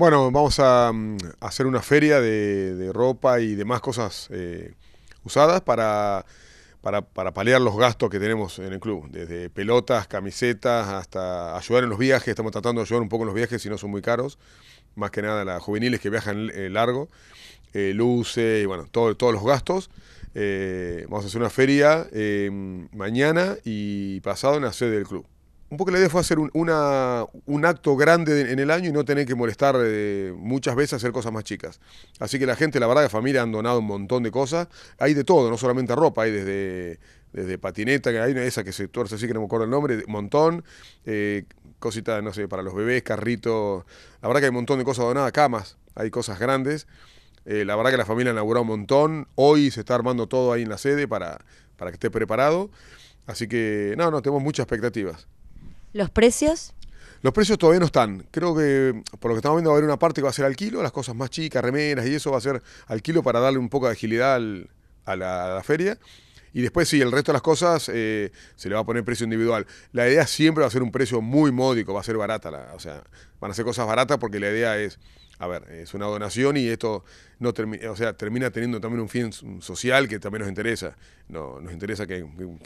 Bueno, vamos a, mm, hacer una feria de, ropa y demás cosas eh, usadas para, para, para, paliar los gastos que tenemos en el club. Desde pelotas, camisetas, hasta ayudar en los viajes. Estamos tratando de ayudar un poco en los viajes si no son muy caros. Más que nada las juveniles que viajan eh, largo. Eh, luces y bueno, todos los gastos. vamos a hacer una feria mañana y pasado en la sede del club un poco la idea fue hacer un, acto grande en el año y no tener que molestar eh, muchas veces hacer cosas más chicas. Así que la gente, la verdad, la familia han donado un montón de cosas. Hay de todo, no solamente ropa, hay desde, patineta, que hay esa que se tuerce así que no me acuerdo el nombre, un montón. Eh, cositas, no sé, para los bebés, carritos. La verdad que hay un montón de cosas donadas, camas, hay cosas grandes. Eh, la verdad que la familia ha inaugurado un montón. Hoy se está armando todo ahí en la sede para, para que esté preparado. Así que, no, no, tenemos muchas expectativas. ¿Los precios? Los precios todavía no están. Creo que por lo que estamos viendo va a haber una parte que va a ser al kilo, las cosas más chicas, remeras y eso va a ser al kilo para darle un poco de agilidad a la feria. Y después sí, el resto de las cosas eh, se le va a poner precio individual. La idea siempre va a ser un precio muy módico, va a ser barata. o sea, van a ser cosas baratas porque la idea es, a ver, es una donación y esto no termina, o sea, termina teniendo también un fin social que también nos interesa. No, nos interesa que,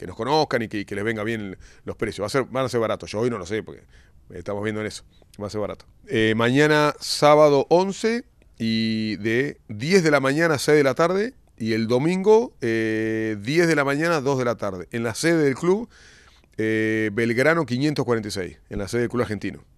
nos conozcan y que, les venga bien los precios. Va a ser, van a ser baratos. Yo hoy no lo sé porque estamos viendo en eso. Va a ser barato. Eh, mañana sábado 11 y de 10 de la mañana a 6 de la tarde y el domingo eh, 10 de la mañana, 2 de la tarde, en la sede del club eh, Belgrano 546, en la sede del club argentino.